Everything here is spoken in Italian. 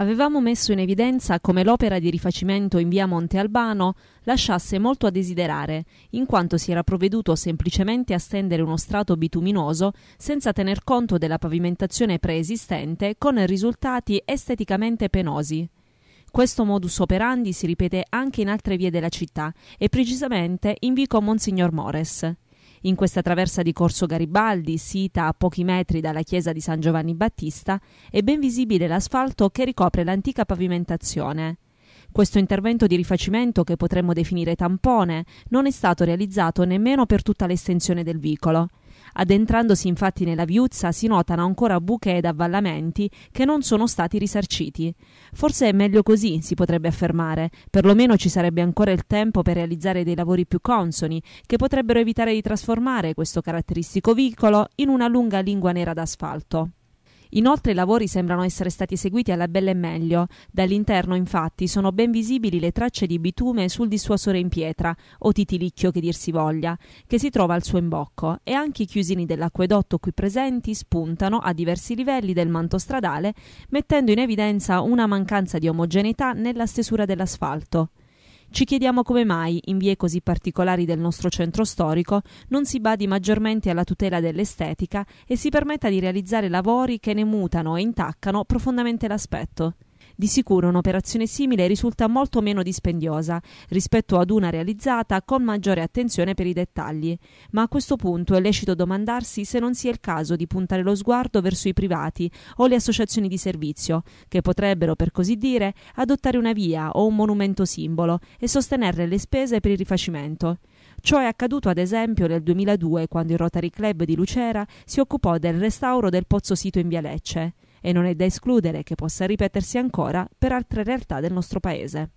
avevamo messo in evidenza come l'opera di rifacimento in via Monte Albano lasciasse molto a desiderare, in quanto si era provveduto semplicemente a stendere uno strato bituminoso senza tener conto della pavimentazione preesistente con risultati esteticamente penosi. Questo modus operandi si ripete anche in altre vie della città e precisamente in Vico Monsignor Mores. In questa traversa di Corso Garibaldi, sita a pochi metri dalla chiesa di San Giovanni Battista, è ben visibile l'asfalto che ricopre l'antica pavimentazione. Questo intervento di rifacimento, che potremmo definire tampone, non è stato realizzato nemmeno per tutta l'estensione del vicolo. Addentrandosi infatti nella viuzza si notano ancora buche ed avvallamenti che non sono stati risarciti. Forse è meglio così, si potrebbe affermare, perlomeno ci sarebbe ancora il tempo per realizzare dei lavori più consoni, che potrebbero evitare di trasformare questo caratteristico vicolo in una lunga lingua nera d'asfalto. Inoltre i lavori sembrano essere stati eseguiti alla bella e meglio. Dall'interno, infatti, sono ben visibili le tracce di bitume sul dissuasore in pietra, o titilicchio che dir si voglia, che si trova al suo imbocco, e anche i chiusini dell'acquedotto qui presenti spuntano a diversi livelli del manto stradale, mettendo in evidenza una mancanza di omogeneità nella stesura dell'asfalto. Ci chiediamo come mai, in vie così particolari del nostro centro storico, non si badi maggiormente alla tutela dell'estetica e si permetta di realizzare lavori che ne mutano e intaccano profondamente l'aspetto. Di sicuro un'operazione simile risulta molto meno dispendiosa rispetto ad una realizzata con maggiore attenzione per i dettagli, ma a questo punto è lecito domandarsi se non sia il caso di puntare lo sguardo verso i privati o le associazioni di servizio, che potrebbero, per così dire, adottare una via o un monumento simbolo e sostenerne le spese per il rifacimento. Ciò è accaduto ad esempio nel 2002 quando il Rotary Club di Lucera si occupò del restauro del pozzo sito in Via Lecce e non è da escludere che possa ripetersi ancora per altre realtà del nostro paese.